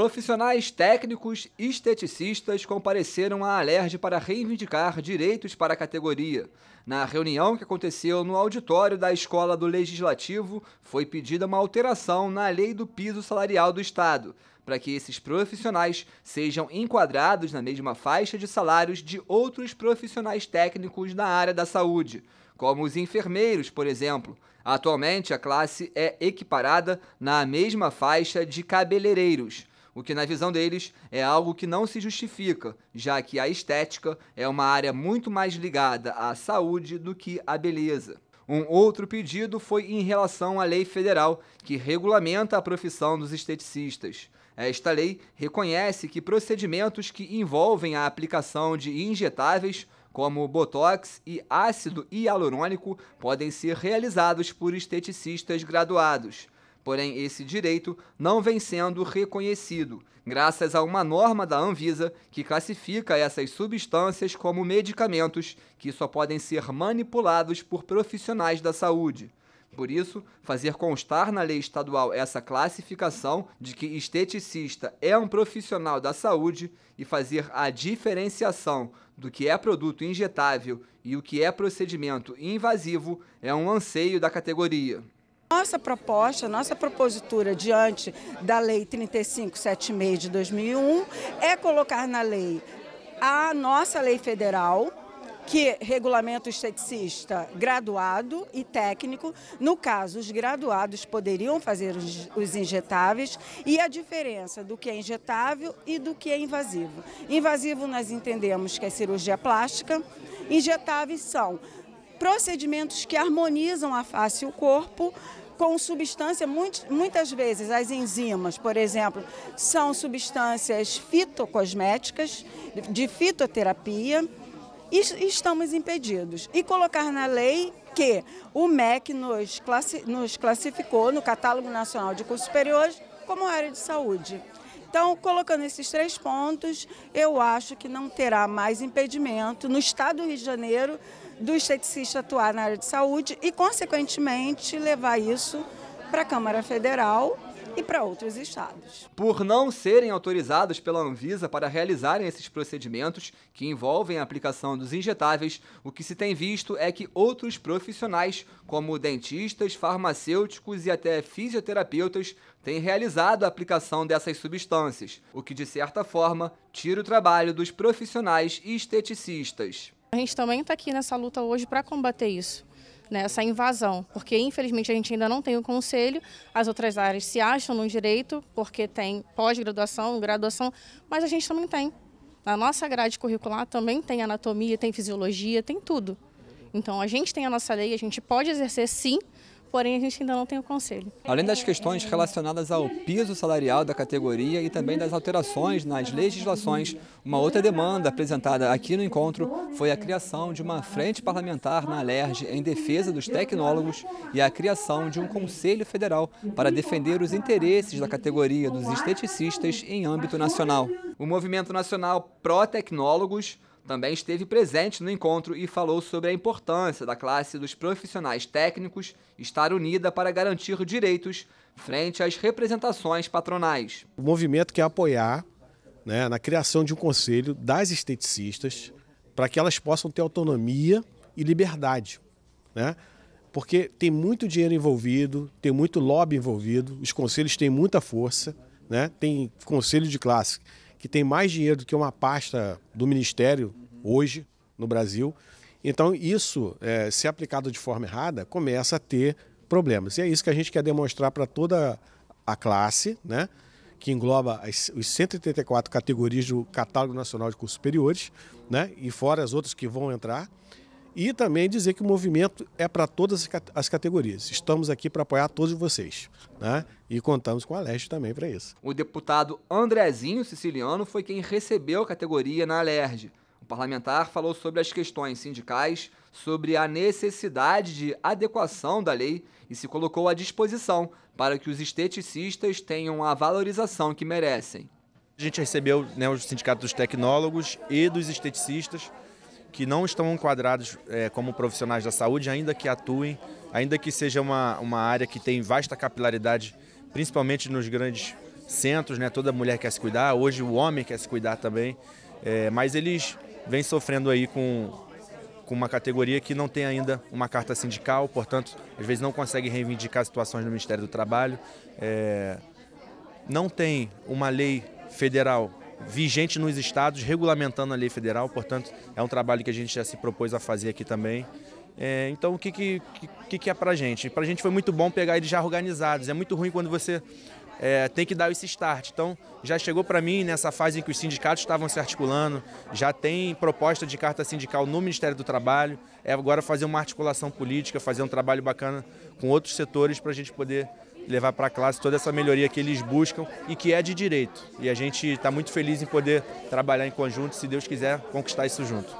Profissionais técnicos esteticistas compareceram à Alerj para reivindicar direitos para a categoria. Na reunião que aconteceu no auditório da Escola do Legislativo, foi pedida uma alteração na lei do piso salarial do Estado, para que esses profissionais sejam enquadrados na mesma faixa de salários de outros profissionais técnicos na área da saúde, como os enfermeiros, por exemplo. Atualmente, a classe é equiparada na mesma faixa de cabeleireiros o que, na visão deles, é algo que não se justifica, já que a estética é uma área muito mais ligada à saúde do que à beleza. Um outro pedido foi em relação à lei federal que regulamenta a profissão dos esteticistas. Esta lei reconhece que procedimentos que envolvem a aplicação de injetáveis, como botox e ácido hialurônico, podem ser realizados por esteticistas graduados porém esse direito não vem sendo reconhecido, graças a uma norma da Anvisa que classifica essas substâncias como medicamentos que só podem ser manipulados por profissionais da saúde. Por isso, fazer constar na lei estadual essa classificação de que esteticista é um profissional da saúde e fazer a diferenciação do que é produto injetável e o que é procedimento invasivo é um anseio da categoria. Nossa proposta, nossa propositura diante da Lei 3576 de 2001 é colocar na lei a nossa lei federal, que regulamento o esteticista graduado e técnico. No caso, os graduados poderiam fazer os, injetáveis e a diferença do que é injetável e do que é invasivo. Invasivo nós entendemos que é cirurgia plástica, injetáveis são procedimentos que harmonizam a face e o corpo com substância, muitas vezes as enzimas, por exemplo, são substâncias fitocosméticas, de fitoterapia, e estamos impedidos. E colocar na lei que o MEC nos classificou no Catálogo Nacional de Cursos Superiores como área de saúde. Então, colocando esses três pontos, eu acho que não terá mais impedimento no estado do Rio de Janeiro do esteticista atuar na área de saúde e, consequentemente, levar isso para a Câmara Federal e para outros estados. Por não serem autorizados pela Anvisa para realizarem esses procedimentos, que envolvem a aplicação dos injetáveis, o que se tem visto é que outros profissionais, como dentistas, farmacêuticos e até fisioterapeutas, têm realizado a aplicação dessas substâncias, o que de certa forma tira o trabalho dos profissionais esteticistas. A gente também está aqui nessa luta hoje para combater isso né, essa invasão, porque infelizmente a gente ainda não tem o conselho, as outras áreas se acham no direito, porque tem pós-graduação, graduação, mas a gente também tem. Na nossa grade curricular também tem anatomia, tem fisiologia, tem tudo. Então a gente tem a nossa lei, a gente pode exercer sim porém a gente ainda não tem o conselho. Além das questões relacionadas ao piso salarial da categoria e também das alterações nas legislações, uma outra demanda apresentada aqui no encontro foi a criação de uma frente parlamentar na Alerj em defesa dos tecnólogos e a criação de um conselho federal para defender os interesses da categoria dos esteticistas em âmbito nacional. O Movimento Nacional Pró-Tecnólogos também esteve presente no encontro e falou sobre a importância da classe dos profissionais técnicos estar unida para garantir direitos frente às representações patronais. O movimento quer apoiar né, na criação de um conselho das esteticistas para que elas possam ter autonomia e liberdade. Né? Porque tem muito dinheiro envolvido, tem muito lobby envolvido, os conselhos têm muita força, né? tem conselho de classe que tem mais dinheiro do que uma pasta do Ministério hoje no Brasil. Então, isso, é, se aplicado de forma errada, começa a ter problemas. E é isso que a gente quer demonstrar para toda a classe, né? que engloba as, os 184 categorias do Catálogo Nacional de Cursos Superiores, né? e fora as outras que vão entrar e também dizer que o movimento é para todas as categorias. Estamos aqui para apoiar todos vocês. Né? E contamos com a Leste também para isso. O deputado Andrezinho Siciliano foi quem recebeu a categoria na Alerj. O parlamentar falou sobre as questões sindicais, sobre a necessidade de adequação da lei e se colocou à disposição para que os esteticistas tenham a valorização que merecem. A gente recebeu né, os sindicatos dos tecnólogos e dos esteticistas que não estão enquadrados é, como profissionais da saúde, ainda que atuem, ainda que seja uma, uma área que tem vasta capilaridade, principalmente nos grandes centros, né? toda mulher quer se cuidar, hoje o homem quer se cuidar também, é, mas eles vêm sofrendo aí com, com uma categoria que não tem ainda uma carta sindical, portanto, às vezes não consegue reivindicar situações no Ministério do Trabalho, é, não tem uma lei federal vigente nos estados, regulamentando a lei federal, portanto, é um trabalho que a gente já se propôs a fazer aqui também. É, então, o que, que, que, que é para a gente? Para a gente foi muito bom pegar eles já organizados, é muito ruim quando você é, tem que dar esse start. Então, já chegou para mim nessa fase em que os sindicatos estavam se articulando, já tem proposta de carta sindical no Ministério do Trabalho, é agora fazer uma articulação política, fazer um trabalho bacana com outros setores para a gente poder levar para a classe toda essa melhoria que eles buscam e que é de direito. E a gente está muito feliz em poder trabalhar em conjunto, se Deus quiser, conquistar isso junto.